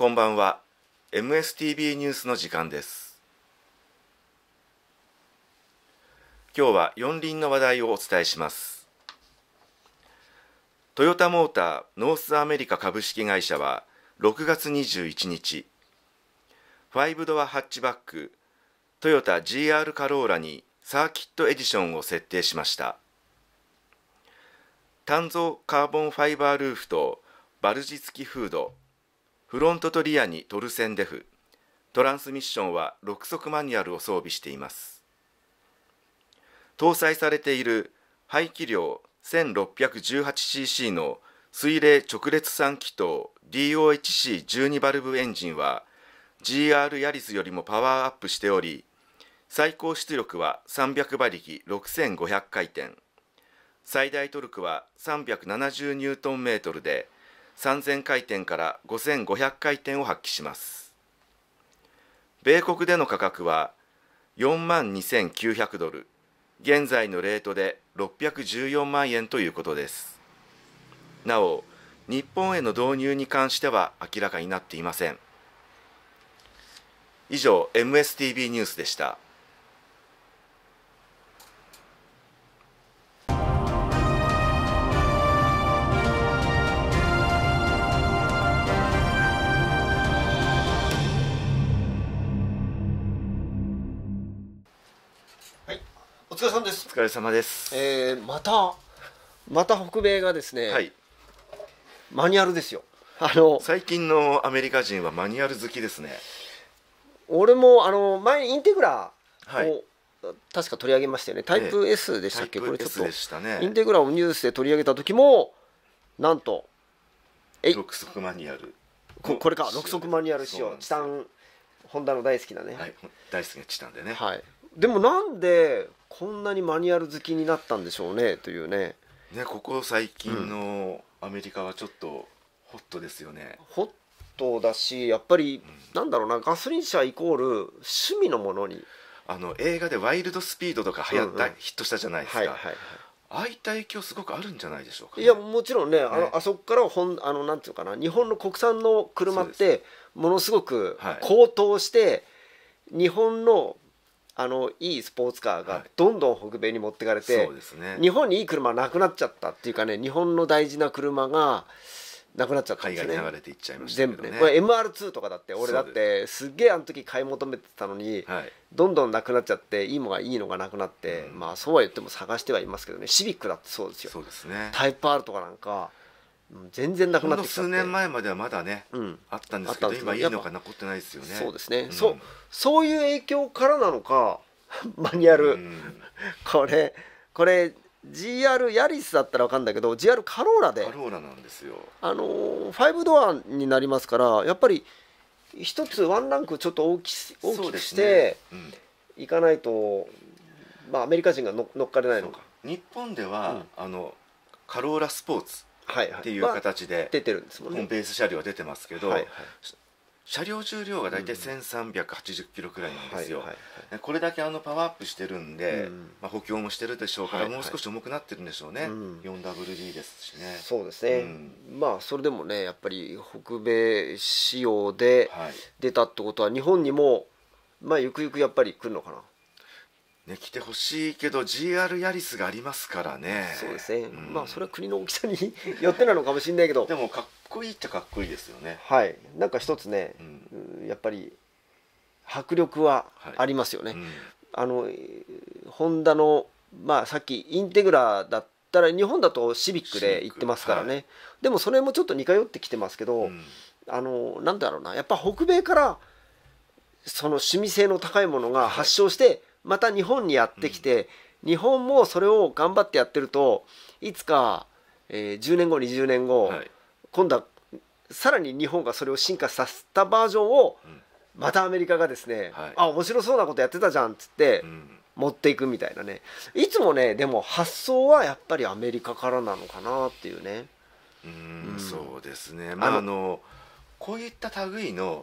こんばんは m s t b ニュースの時間です今日は四輪の話題をお伝えしますトヨタモーターノースアメリカ株式会社は6月21日ファイブドアハッチバックトヨタ GR カローラにサーキットエディションを設定しました単造カーボンファイバールーフとバルジ付きフードフロントとリアにトルセンデフトランスミッションは6速マニュアルを装備しています搭載されている排気量 1618cc の水冷直列3気筒 DOHC12 バルブエンジンは GR ヤリスよりもパワーアップしており最高出力は300馬力6500回転最大トルクは370ニュートンメートルで3000回転から5500回転を発揮します米国での価格は4万2900ドル現在のレートで614万円ということですなお日本への導入に関しては明らかになっていません以上 MSTV ニュースでした。疲れ様ですお疲れ様です、えー、またまた北米がですね、はい、マニュアルですよあの最近のアメリカ人はマニュアル好きですね俺もあの前インテグラを、はい、確か取り上げましたよねタイプ S でしたっけ、ええ、これちょっと、ね、インテグラをニュースで取り上げた時もなんとえ。六足マニュアルここれか六足マニュアル仕様チタンホンダの大好きなね、はい、大好きなチタンでね、はい、でもなんでこんなにマニュアル好きになったんでしょうねというねねここ最近のアメリカはちょっとホットですよね、うん、ホットだしやっぱり、うん、なんだろうなガソリン車イコール趣味のものにあの映画で「ワイルドスピード」とか流行った、うんうん、ヒットしたじゃないですか、はいはいはいああいった影響すごくあるんじゃないでしょうか、ね、いやもちろんね、ね、あのあそこからほんあのなんていうかな日本の国産の車ってものすごく高騰して、はい、日本のあのいいスポーツカーがどんどん北米に持ってかれて、はい、そうですね、日本にいい車なくなっちゃったっていうかね日本の大事な車がなくなっちゃったんね海外流れていっちゃいました、ね、全部ねこれ MR2 とかだって俺だってすげえあの時買い求めてたのに、はい、どんどんなくなっちゃっていいのがいいのがなくなって、うん、まあそうは言っても探してはいますけどねシビックだってそうですよそうですねタイプ R とかなんか全然なくなってきた数年前まではまだね、うん、あったんですけど今いいのか残ってないですよねそうですね、うん、そうそういう影響からなのか マニュアル、うん、これこれ GR ヤリスだったら分かるんだけど GR カローラでカローラなんですよあのー、5ドアになりますからやっぱり一つワンランクちょっと大き大きくしていかないと、まあ、アメリカ人が乗っかれないのか日本では、あのカローラスポーツっていう形で、出てるんですもんねベース車両は出てますけど、車両重量が大体1380キロくらいなんですよ、これだけあのパワーアップしてるんで、うん、まあ、補強もしてるでしょうから、もう少し重くなってるんでしょうね、うん、4WD ですしねそうですね、うん、まあそれでもねやっぱり北米仕様で出たってことは日本にも、まあ、ゆくゆくやっぱり来るのかなね、来てほしいけど GR ヤリスがありますからねそうですね、うん、まあそれは国の大きさに よってなのかもしれないけどでもかっこいいっちゃかっこいいですよねはいなんか一つね、うん、やっぱり迫力はありますよね、はいうん、あのホンダのまあさっきインテグラだったら日本だとシビックで行ってますからね、はい、でもそれもちょっと似通ってきてますけど、あのなんだろうなやっぱ北米からその趣味性の高いものが発症して、はいまた日本にやってきて、うん、日本もそれを頑張ってやってるといつか、えー、10年後20年後、はい、今度はさらに日本がそれを進化させたバージョンを、またアメリカがですね、はい、あ面白そうなことやってたじゃんっつって。持っていくみたいなねいつもねでも発想はやっぱりアメリカからなのかなっていうねうん、そうですねまああのこういった類の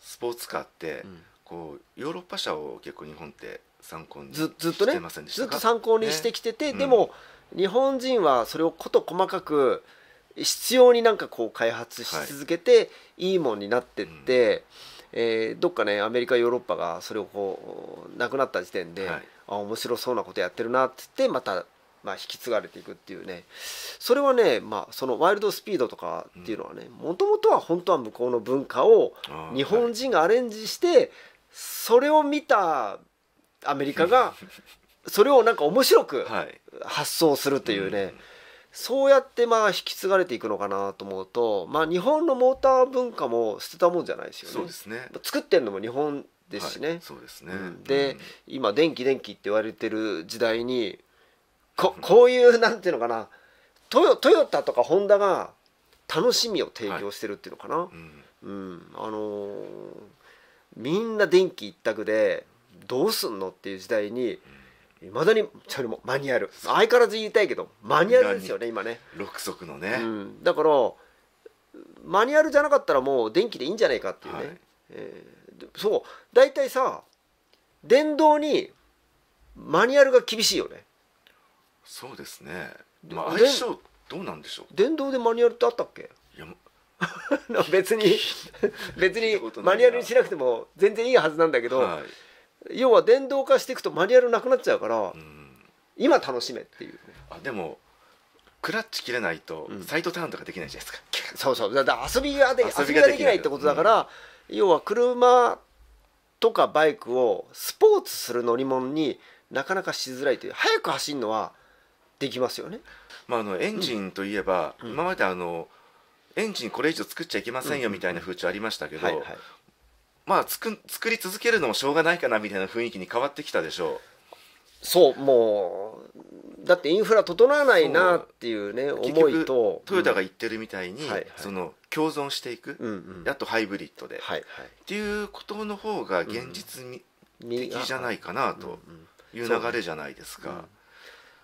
スポーツカーって、うん、こうヨーロッパ車を結構日本って参考にずっとねずっと参考にしてきてて、ね、でも、うん、日本人はそれを事細かく必要になんかこう開発し続けて、はい、いいもんになってって、うん、えー、どっかねアメリカヨーロッパがそれをこうなくなった時点で、はい、あ面白そうなことやってるなってってまたまあ、引き継がれていくっていうねそれはね、まあ、そのワイルドスピードとかっていうのはねもともとは本当は向こうの文化を日本人がアレンジして、それを見たアメリカがそれをなんか面白く発想するというね、はいそうやってまあ引き継がれていくのかなと思うと、まあ、日本のモーター文化も捨てたもんじゃないですよね。そうですね作ってるのも日本ですしね。はい、そうですね、うん、で、今電気電気って言われてる時代にここういうなんていうのかなトヨトヨタとかホンダが楽しみを提供してるっていうのかな。はい、うん、うん、あのーみんな電気一択でどうすんのっていう時代にいまだにそれもマニュアル相変わらず言いたいけどマニュアルですよね今ね6足のね、うん、だからマニュアルじゃなかったらもう電気でいいんじゃないかっていうね、はい、えー、そう大体さ電動にマニュアルが厳しいよねそうですねまあ相性どうなんでしょう電動でマニュアルってあったっけいや 別に別にマニュアルにしなくても全然いいはずなんだけど、はい要は電動化していくとマニュアルなくなっちゃうから、うん、今楽しめっていう、ね、あでもクラッチ切れないとサイトターンとかできないじゃないですか、うん、そうそうだから遊びがで遊びができないってことだから、うん、要は車とかバイクをスポーツする乗り物になかなかしづらいという早く走るのはできますよね、まあ、あのエンジンといえば、今まであのエンジンこれ以上作っちゃいけませんよみたいな風潮ありましたけど、まあつく作り続けるのもしょうがないかなみたいな雰囲気に変わってきたでしょうそうもうだってインフラ整わないなっていうね思いとトヨタが言ってるみたいに、うんその共存していく、うんうん、あとハイブリッドで、はいはい、っていうことの方が現実的じゃないかなという流れじゃないですか。うんうん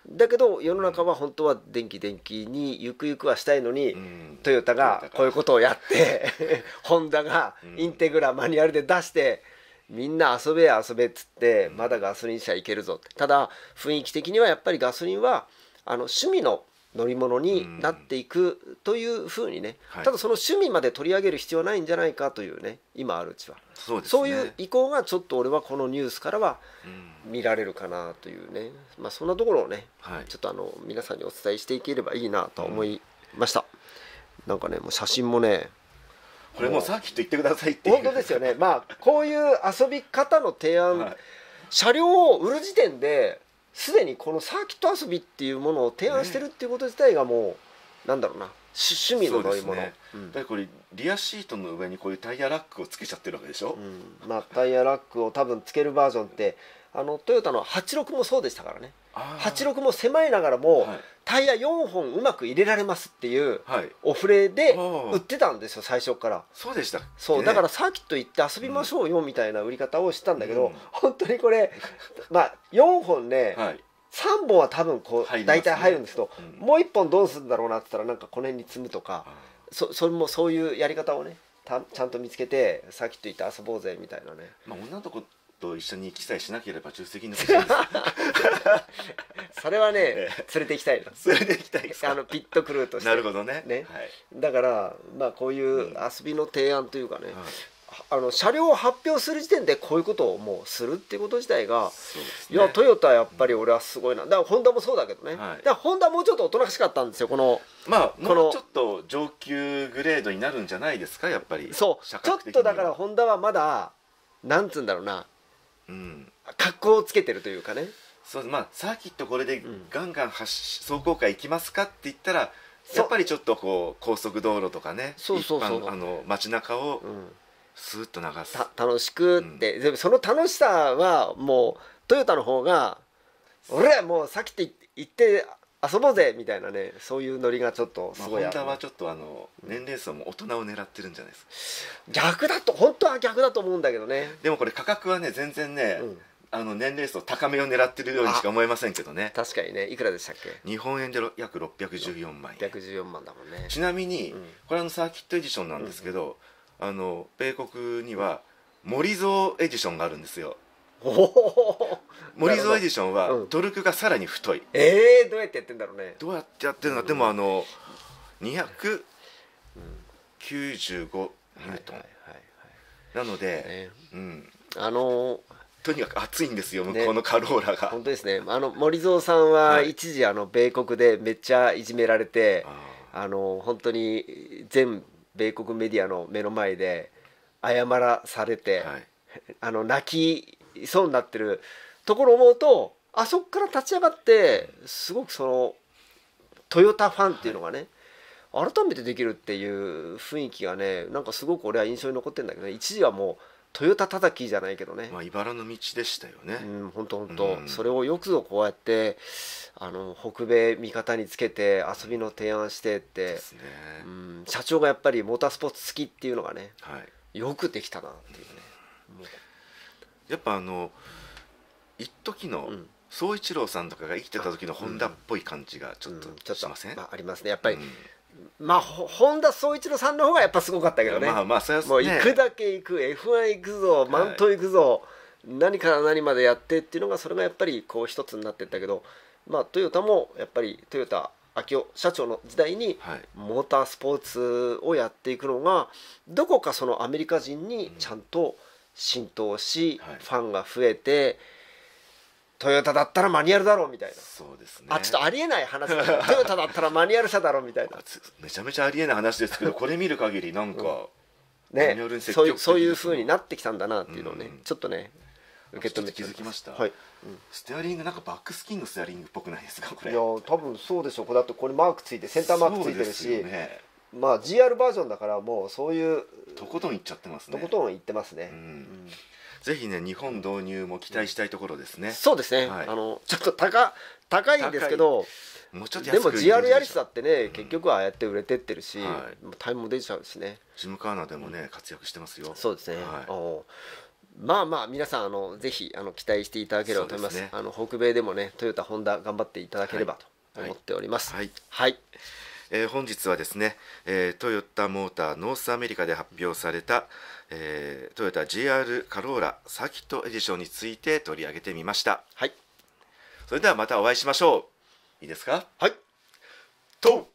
だけど世の中は本当は電気電気にゆくゆくはしたいのに、うん、トヨタがこういうことをやって ホンダがインテグラマニュアルで出して、みんな遊べ遊べっつって、まだガソリン車いけるぞただ雰囲気的にはやっぱりガソリンはあの趣味の乗り物になっていくというふうにね、うんただその趣味まで取り上げる必要ないんじゃないかというね今あるうちはそう、ね,、そういう意向がちょっと俺はこのニュースからは見られるかなというね、まあ、そんなところをね、はい、ちょっとあの皆さんにお伝えしていければいいなと思いました、うん、なんかねもう写真もねこれもうサーキット行ってくださいって本当ですよねまあこういう遊び方の提案、はい、車両を売る時点ですでにこのサーキット遊びっていうものを提案してるっていうこと自体がもう、なんだろうな趣味の乗り物、ねうん、だからこれリアシートの上にこういうタイヤラックをつけちゃってるわけでしょ、うん、まあタイヤラックを多分つけるバージョンってあのトヨタの86もそうでしたからね86も狭いながらも、はい、タイヤ4本うまく入れられますっていうお触れで売ってたんですよ最初からそうでしたそうだからサーキット行って遊びましょうよみたいな売り方をしてたんだけど、うん、本当にこれまあ4本ね、はい、3本は多分こう、大体入るんですけど、うん、もう1本どうするんだろうなって言ったらなんかこの辺に積むとか、そそれもそういうやり方をねちゃんと見つけてサーキット行って遊ぼうぜみたいなね、まあ、女の子一緒に記載しなければ助手席に乗 それはね、え連れて行きたいの連れて行きたいあのピットクルーとしてなるほどね、ねはい、だからまあこういう遊びの提案というかね、うんあの車両を発表する時点でこういうことをもうするっていうこと自体が、ね、いやトヨタやっぱり俺はすごいなだからホンダもそうだけどね、はい、だからホンダもうちょっとおとなしかったんですよこのまあこのちょっと上級グレードになるんじゃないですかやっぱりそうちょっとだからホンダはまだなんつうんだろうなうん、格好をつけてるというかねそうまあサーキットこれでガンガン走,、行会行きますかって言ったらやっぱりちょっとこう高速道路とかねそうそうそうあの街中をスーッと流す、うん、楽しくって、うん、でもその楽しさはもうトヨタの方が俺はもうさっきって言って遊ぼうぜみたいなねそういうノリがちょっとすごい、まあ、本はちょっとあの年齢層も大人を狙ってるんじゃないですか逆だと本当は逆だと思うんだけどねでもこれ価格はね全然ね、うん、あの年齢層高めを狙ってるようにしか思えませんけどね確かにねいくらでしたっけ日本円で約614万円614万だもんねちなみに、うん、これあのサーキットエディションなんですけど、うんうん、あの米国には森蔵エディションがあるんですよ森蔵エディションは、うんドルクがさらに太いええどうやってやってんだろうねどうやってやってるの、でもあの295ニュートン、なので、ねうん、あのーとにかく熱いんですよ向こうのカローラが、本当ですねあの森蔵さんは一時あの米国でめっちゃいじめられて、ああの本当に全米国メディアの目の前で謝らされて、はい あの泣きいそうになってるところを思うとあそこから立ち上がってすごくそのトヨタファンっていうのがね、はい、改めてできるっていう雰囲気がねなんかすごく俺は印象に残ってるんだけど、ね、一時はもうトヨタ叩きじゃないけどね、まあ、茨の道でしたよね、うん、本当本当、それをよくぞこうやってあの北米味方につけて遊びの提案してって、ね、うん、社長がやっぱりモータースポーツ好きっていうのがね、はい、よくできたなっていうね。うんやっぱあの一時の宗一郎さんとかが生きてた時の本田っぽい感じがちょっとしません、あ、ありますねやっぱり、まあ、本田宗一郎さんの方がやっぱすごかったけどね。まあまあ、そね、もう行くだけ行く、F1 行くぞ、満島行くぞ、はい、何から何までやってっていうのが、それがやっぱりこう一つになってったけど、まあ、トヨタもやっぱりトヨタ、昭夫社長の時代に、モータースポーツをやっていくのが、どこかそのアメリカ人にちゃんと浸透し、はい、ファンが増えてトヨタだったらマニュアルだろうみたいなそうですねあちょっとありえない話 トヨタだったらマニュアル車だろうみたいなめちゃめちゃありえない話ですけどこれ見る限りなんか、うん、ねそういうそういうふうになってきたんだなっていうのをね、うんちょっとね受け止め気づきました、はいうん、ステアリングなんかバックスキンのステアリングっぽくないですかこれいや多分そうでしょうだってこれマークついてセンターマークついてるし、ね、まあ GR バージョンだからもうそういうとことんいっちゃってますねとことんいってますね、うん、ぜひね日本導入も期待したいところですね、そうですね、はい、あのちょっと高高いんですけどもうちょっとでも GR ヤリスだってね、結局はああやって売れてってるし、はい、タイムも出ちゃうしねジムカーナーでもね活躍してますよそうですね、はい、まあまあ皆さんあのぜひあの期待していただければと思います、ね、あの北米でもねトヨタホンダ頑張っていただければと思っておりますはい、はいえー、本日はですね、えー、トヨタモーターノースアメリカで発表された、えー、トヨタ GR カローラサーキットエディションについて取り上げてみましたはいそれではまたお会いしましょういいですかはいと